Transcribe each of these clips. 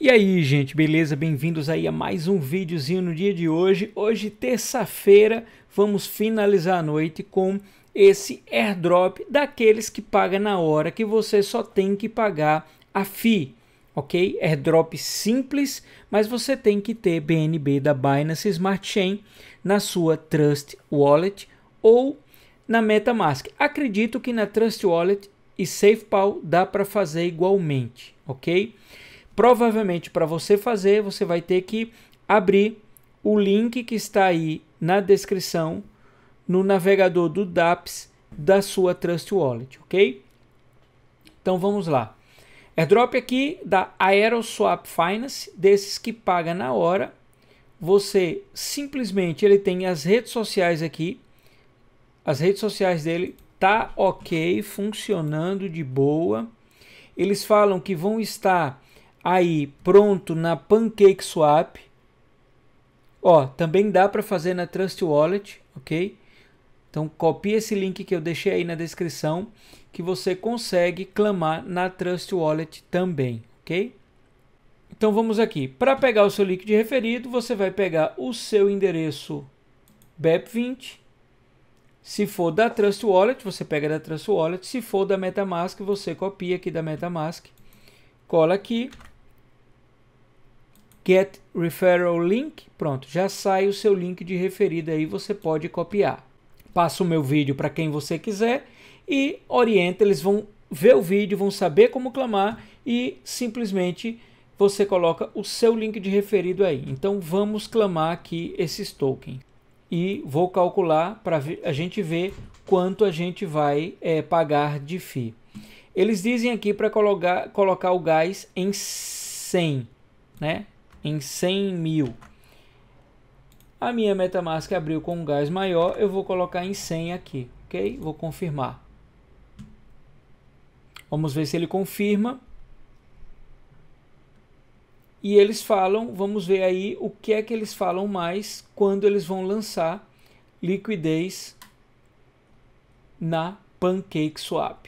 E aí, gente, beleza? Bem-vindos aí a mais um videozinho no dia de hoje. Hoje, terça-feira, vamos finalizar a noite com esse airdrop daqueles que paga na hora, que você só tem que pagar a FII, ok? Airdrop simples, mas você tem que ter BNB da Binance Smart Chain na sua Trust Wallet ou na MetaMask. Acredito que na Trust Wallet e SafePal dá para fazer igualmente, ok? Ok? Provavelmente para você fazer, você vai ter que abrir o link que está aí na descrição no navegador do DAPS da sua Trust Wallet, ok? Então vamos lá. Airdrop aqui da AeroSwap Finance, desses que paga na hora. Você simplesmente ele tem as redes sociais aqui. As redes sociais dele tá ok, funcionando de boa. Eles falam que vão estar aí pronto na PancakeSwap. Ó, também dá para fazer na Trust Wallet, ok? Então copie esse link que eu deixei aí na descrição que você consegue clamar na Trust Wallet também, ok? Então vamos aqui. Para pegar o seu link de referido, você vai pegar o seu endereço BEP20. Se for da Trust Wallet, você pega da Trust Wallet. Se for da MetaMask, você copia aqui da MetaMask. Cola aqui, Get Referral Link, pronto, já sai o seu link de referida aí, você pode copiar. Passa o meu vídeo para quem você quiser e orienta, eles vão ver o vídeo, vão saber como clamar e simplesmente você coloca o seu link de referido aí. Então vamos clamar aqui esses tokens e vou calcular para a gente ver quanto a gente vai é, pagar de FII. Eles dizem aqui para colocar, colocar o gás em 100, né? em 100 mil. A minha MetaMask abriu com um gás maior, eu vou colocar em 100 aqui, ok? Vou confirmar. Vamos ver se ele confirma. E eles falam, vamos ver aí o que é que eles falam mais quando eles vão lançar liquidez na Pancake Swap.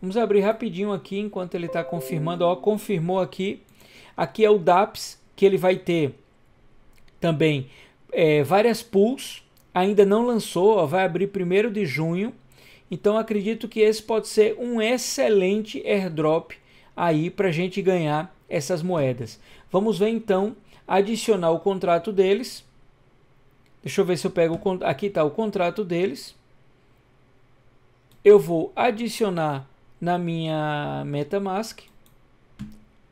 Vamos abrir rapidinho aqui enquanto ele está confirmando. Ó, confirmou aqui Aqui é o DAPS, que ele vai ter também é, várias pools, ainda não lançou, ó, vai abrir 1 de junho. Então acredito que esse pode ser um excelente airdrop aí para a gente ganhar essas moedas. Vamos ver então adicionar o contrato deles. Deixa eu ver se eu pego aqui está o contrato deles. Eu vou adicionar na minha MetaMask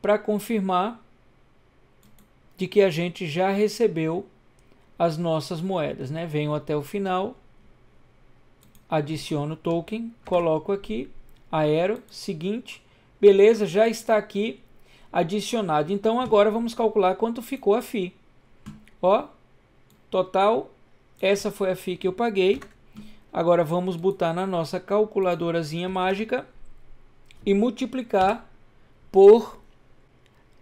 para confirmar de que a gente já recebeu as nossas moedas. Né? Venho até o final, adiciono o token, coloco aqui, aero, seguinte, beleza, já está aqui adicionado. Então agora vamos calcular quanto ficou a FI. Ó, total, essa foi a FI que eu paguei. Agora vamos botar na nossa calculadorazinha mágica e multiplicar por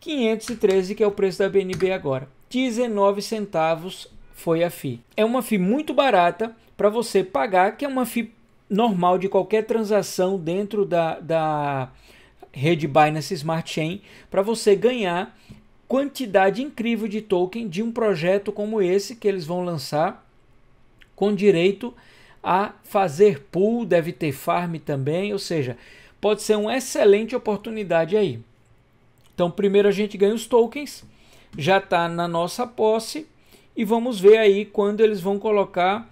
513, que é o preço da BNB agora. 19 centavos foi a FI. É uma FI muito barata para você pagar, que é uma FI normal de qualquer transação dentro da, da rede Binance Smart Chain, para você ganhar quantidade incrível de token de um projeto como esse que eles vão lançar com direito a fazer pool, deve ter farm também, ou seja, pode ser uma excelente oportunidade aí. Então, primeiro a gente ganha os tokens, já está na nossa posse, e vamos ver aí quando eles vão colocar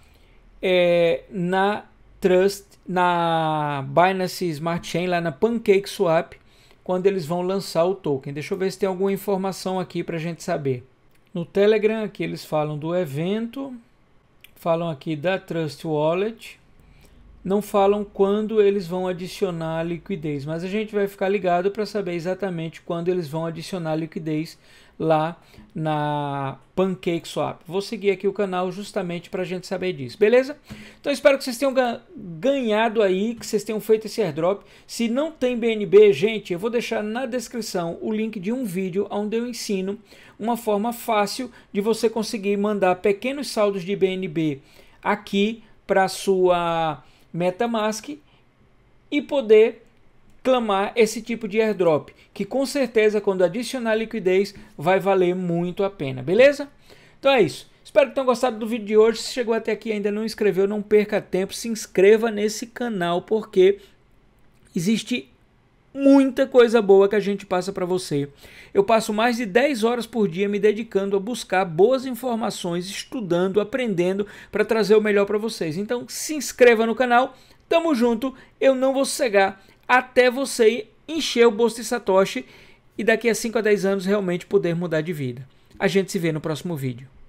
é, na Trust, na Binance Smart Chain, lá na Pancake Swap, quando eles vão lançar o token. Deixa eu ver se tem alguma informação aqui para a gente saber. No Telegram, aqui eles falam do evento, falam aqui da Trust Wallet, não falam quando eles vão adicionar liquidez, mas a gente vai ficar ligado para saber exatamente quando eles vão adicionar liquidez lá na PancakeSwap. Vou seguir aqui o canal justamente para a gente saber disso, beleza? Então espero que vocês tenham ganhado aí, que vocês tenham feito esse airdrop. Se não tem BNB, gente, eu vou deixar na descrição o link de um vídeo onde eu ensino uma forma fácil de você conseguir mandar pequenos saldos de BNB aqui para sua MetaMask e poder clamar esse tipo de airdrop, que com certeza quando adicionar liquidez vai valer muito a pena, beleza? Então é isso. Espero que tenham gostado do vídeo de hoje. Se chegou até aqui e ainda não inscreveu, não perca tempo, se inscreva nesse canal porque existe muita coisa boa que a gente passa para você. Eu passo mais de 10 horas por dia me dedicando a buscar boas informações, estudando, aprendendo para trazer o melhor para vocês. Então se inscreva no canal, tamo junto, eu não vou cegar até você encher o bolso de Satoshi e daqui a 5 a 10 anos realmente poder mudar de vida. A gente se vê no próximo vídeo.